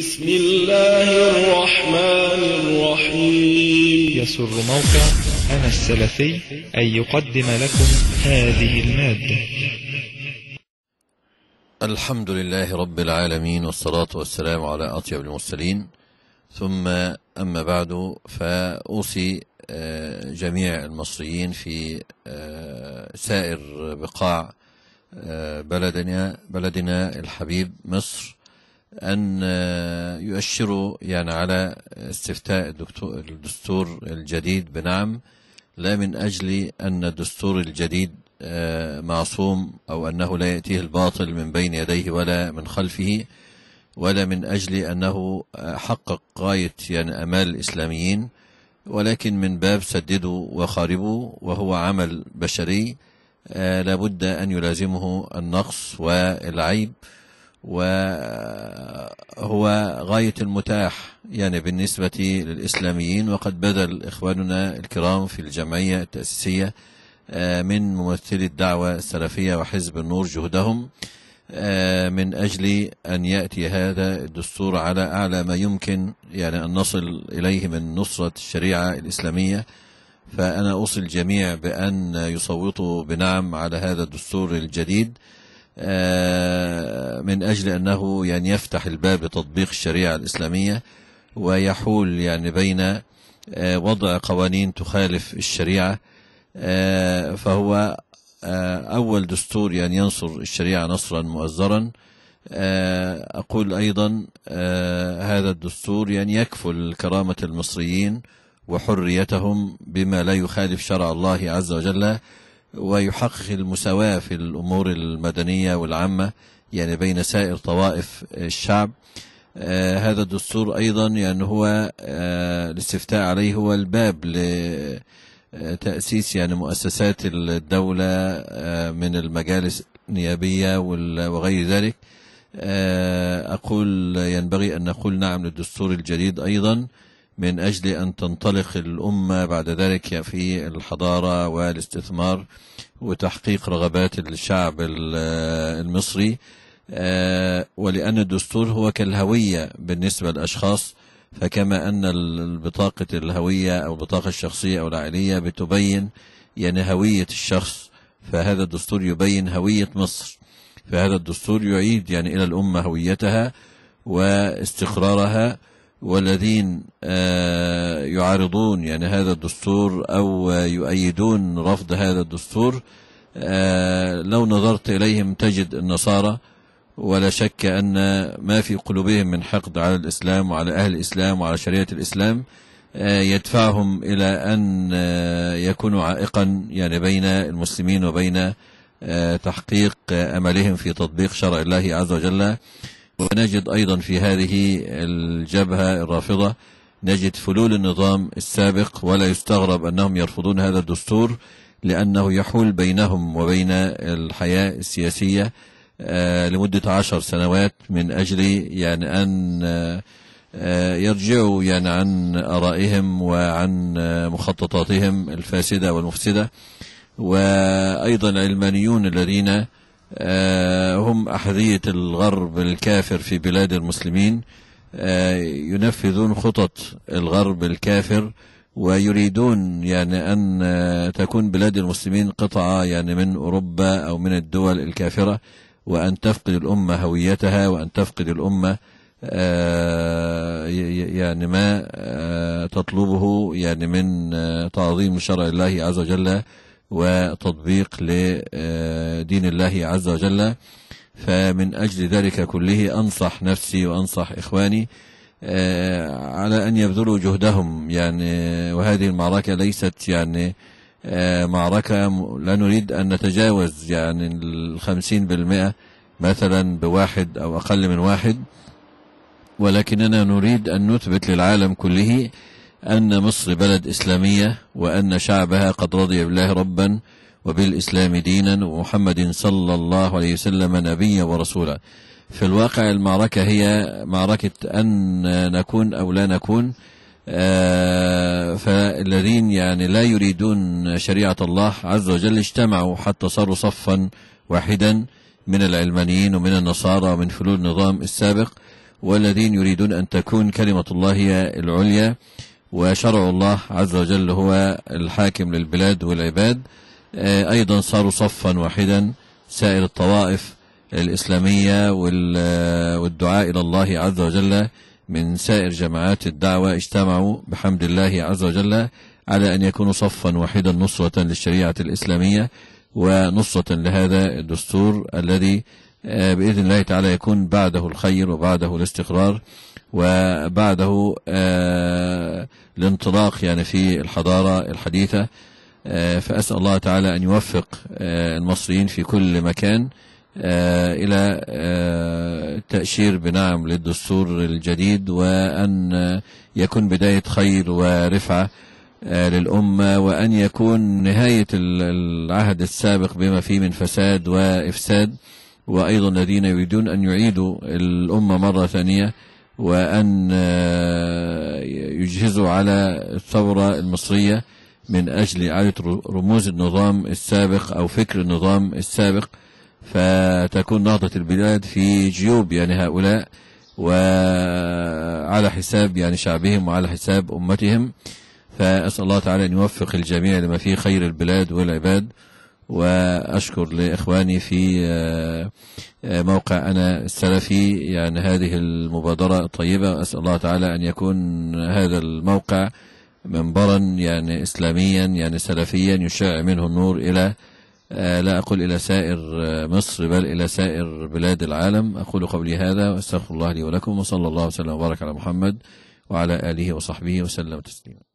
بسم الله الرحمن الرحيم يسر موقع أنا السلفي أن يقدم لكم هذه المادة الحمد لله رب العالمين والصلاة والسلام على أطيب المرسلين ثم أما بعد فأوصي آه، جميع المصريين في آه، سائر بقاع آه، بلدنا بلدنا الحبيب مصر أن آه، يؤشروا يعني على استفتاء الدكتور الدستور الجديد بنعم لا من أجل أن الدستور الجديد آه، معصوم أو أنه لا يأتيه الباطل من بين يديه ولا من خلفه ولا من أجل أنه آه، حقق غاية يعني أمال الإسلاميين ولكن من باب سددوا وخاربوا وهو عمل بشري لابد أن يلازمه النقص والعيب وهو غاية المتاح يعني بالنسبة للإسلاميين وقد بذل إخواننا الكرام في الجمعية التأسيسية آه، من ممثلي الدعوة السلفية وحزب النور جهدهم آه، من أجل أن يأتي هذا الدستور على أعلى ما يمكن يعني أن نصل إليه من نصرة الشريعة الإسلامية فأنا أوصي الجميع بأن يصوتوا بنعم على هذا الدستور الجديد آه، من أجل أنه يعني يفتح الباب لتطبيق الشريعة الإسلامية ويحول يعني بين آه، وضع قوانين تخالف الشريعة آه، فهو أول دستور يعني ينصر الشريعة نصرا مؤزرا أقول أيضا هذا الدستور يعني يكفل كرامة المصريين وحريتهم بما لا يخالف شرع الله عز وجل ويحقق المساواة في الأمور المدنية والعامة يعني بين سائر طوائف الشعب آه، هذا الدستور أيضا يعني هو آه، الاستفتاء عليه هو الباب لتأسيس آه، يعني مؤسسات الدولة من المجالس النيابية وغير ذلك أقول ينبغي أن نقول نعم للدستور الجديد أيضا من أجل أن تنطلق الأمة بعد ذلك في الحضارة والاستثمار وتحقيق رغبات الشعب المصري آه، ولأن الدستور هو كالهوية بالنسبة للأشخاص فكما أن البطاقة الهوية أو البطاقة الشخصية أو العائلية بتبين يعني هوية الشخص فهذا الدستور يبين هوية مصر فهذا الدستور يعيد يعني إلى الأمة هويتها واستقرارها والذين آه، يعارضون يعني هذا الدستور أو يؤيدون رفض هذا الدستور آه، لو نظرت إليهم تجد النصارى ولا شك أن ما في قلوبهم من حقد على الإسلام وعلى أهل الإسلام وعلى شريعة الإسلام آه، يدفعهم إلى أن يكونوا عائقا يعني بين المسلمين وبين تحقيق أملهم في تطبيق شرع الله عز وجل ونجد أيضا في هذه الجبهة الرافضة نجد فلول النظام السابق ولا يستغرب أنهم يرفضون هذا الدستور لأنه يحول بينهم وبين الحياة السياسية آه، لمدة عشر سنوات من أجل يعني أن آه، يرجعوا يعني عن آرائهم وعن آه، مخططاتهم الفاسدة والمفسدة وأيضا العلمانيون الذين آه، هم أحذية الغرب الكافر في بلاد المسلمين آه، ينفذون خطط الغرب الكافر ويريدون يعني أن آه، تكون بلاد المسلمين قطعة يعني من أوروبا أو من الدول الكافرة وأن تفقد الأمة هويتها وأن تفقد الأمة يعني ما تطلبه يعني من تعظيم شرع الله عز وجل وتطبيق لدين الله عز وجل فمن أجل ذلك كله أنصح نفسي وأنصح إخواني آه، على أن يبذلوا جهدهم يعني آه، وهذه المعركة ليست يعني آه، معركة لا نريد أن نتجاوز يعني الخمسين بالمئة مثلا بواحد أو أقل من واحد ولكننا نريد أن نثبت للعالم كله أن مصر بلد إسلامية وأن شعبها قد رضي بالله ربا وبالإسلام دينا ومحمد صلى الله عليه وسلم نبيا ورسولا في الواقع المعركة هي معركة أن نكون أو لا نكون آه، فالذين يعني لا يريدون شريعة الله عز وجل اجتمعوا حتى صاروا صفا واحدا من العلمانيين ومن النصارى ومن فلول النظام السابق والذين يريدون أن تكون كلمة الله هي العليا وشرع الله عز وجل هو الحاكم للبلاد والعباد آه، أيضا صاروا صفا واحدا سائر الطوائف الإسلامية آه، والدعاء إلى الله عز وجل من سائر جماعات الدعوة اجتمعوا بحمد الله عز وجل على أن يكونوا صفا واحدا نصرة للشريعة الإسلامية ونصرة لهذا الدستور الذي آه، بإذن الله تعالى يكون بعده الخير وبعده الاستقرار وبعده آه، الانطلاق يعني في الحضارة الحديثة آه، فأسأل الله تعالى أن يوفق المصريين في كل مكان إلى التأشير بنعم للدستور الجديد وأن يكون بداية خير ورفعة للأمة وأن يكون نهاية العهد السابق بما فيه من فساد وإفساد وأيضا الذين يريدون أن يعيدوا الأمة مرة ثانية وأن آه، يجهزوا على الثورة المصرية من أجل إعادة رموز النظام السابق أو فكر النظام السابق فتكون نهضة البلاد في جيوب يعني هؤلاء وعلى حساب يعني شعبهم وعلى حساب أمتهم فأسأل الله تعالى أن يوفق الجميع لما فيه خير البلاد والعباد وأشكر لإخواني في آه، آه، موقع أنا السلفي يعني هذه المبادرة الطيبة أسأل الله تعالى أن يكون هذا الموقع منبرا يعني إسلاميا يعني سلفيا يشاع منه النور إلى آه، لا أقول إلى سائر مصر بل إلى سائر بلاد العالم أقول قولي هذا وأستغفر الله لي ولكم وصلى الله وسلم وبارك على محمد وعلى آله وصحبه وسلم تسليما